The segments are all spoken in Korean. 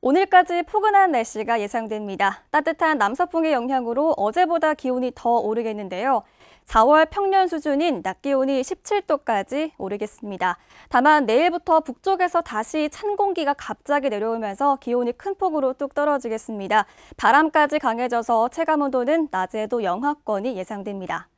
오늘까지 포근한 날씨가 예상됩니다. 따뜻한 남서풍의 영향으로 어제보다 기온이 더 오르겠는데요. 4월 평년 수준인 낮 기온이 17도까지 오르겠습니다. 다만 내일부터 북쪽에서 다시 찬 공기가 갑자기 내려오면서 기온이 큰 폭으로 뚝 떨어지겠습니다. 바람까지 강해져서 체감 온도는 낮에도 영하권이 예상됩니다.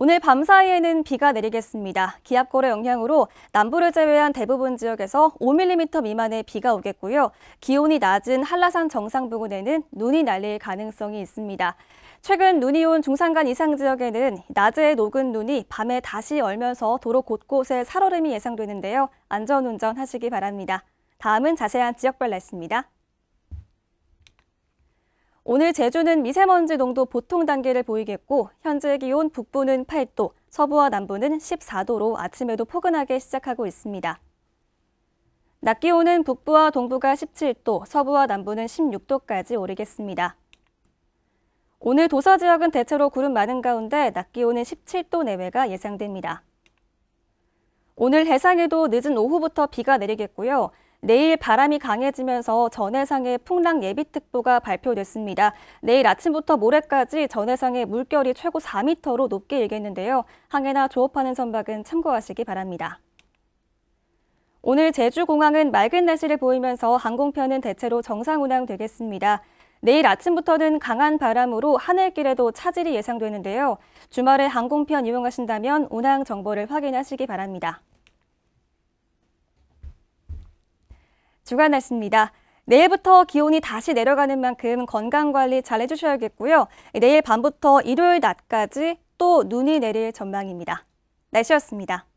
오늘 밤 사이에는 비가 내리겠습니다. 기압골의 영향으로 남부를 제외한 대부분 지역에서 5mm 미만의 비가 오겠고요. 기온이 낮은 한라산 정상 부근에는 눈이 날릴 가능성이 있습니다. 최근 눈이 온 중산간 이상 지역에는 낮에 녹은 눈이 밤에 다시 얼면서 도로 곳곳에 살얼음이 예상되는데요. 안전운전 하시기 바랍니다. 다음은 자세한 지역별 날씨입니다. 오늘 제주는 미세먼지 농도 보통 단계를 보이겠고 현재 기온 북부는 8도, 서부와 남부는 14도로 아침에도 포근하게 시작하고 있습니다. 낮 기온은 북부와 동부가 17도, 서부와 남부는 16도까지 오르겠습니다. 오늘 도서 지역은 대체로 구름 많은 가운데 낮 기온은 17도 내외가 예상됩니다. 오늘 해상에도 늦은 오후부터 비가 내리겠고요. 내일 바람이 강해지면서 전해상에 풍랑 예비특보가 발표됐습니다. 내일 아침부터 모레까지 전해상의 물결이 최고 4m로 높게 일겠는데요. 항해나 조업하는 선박은 참고하시기 바랍니다. 오늘 제주공항은 맑은 날씨를 보이면서 항공편은 대체로 정상 운항되겠습니다. 내일 아침부터는 강한 바람으로 하늘길에도 차질이 예상되는데요. 주말에 항공편 이용하신다면 운항 정보를 확인하시기 바랍니다. 주간 날씨입니다. 내일부터 기온이 다시 내려가는 만큼 건강관리 잘 해주셔야겠고요. 내일 밤부터 일요일 낮까지 또 눈이 내릴 전망입니다. 날씨였습니다.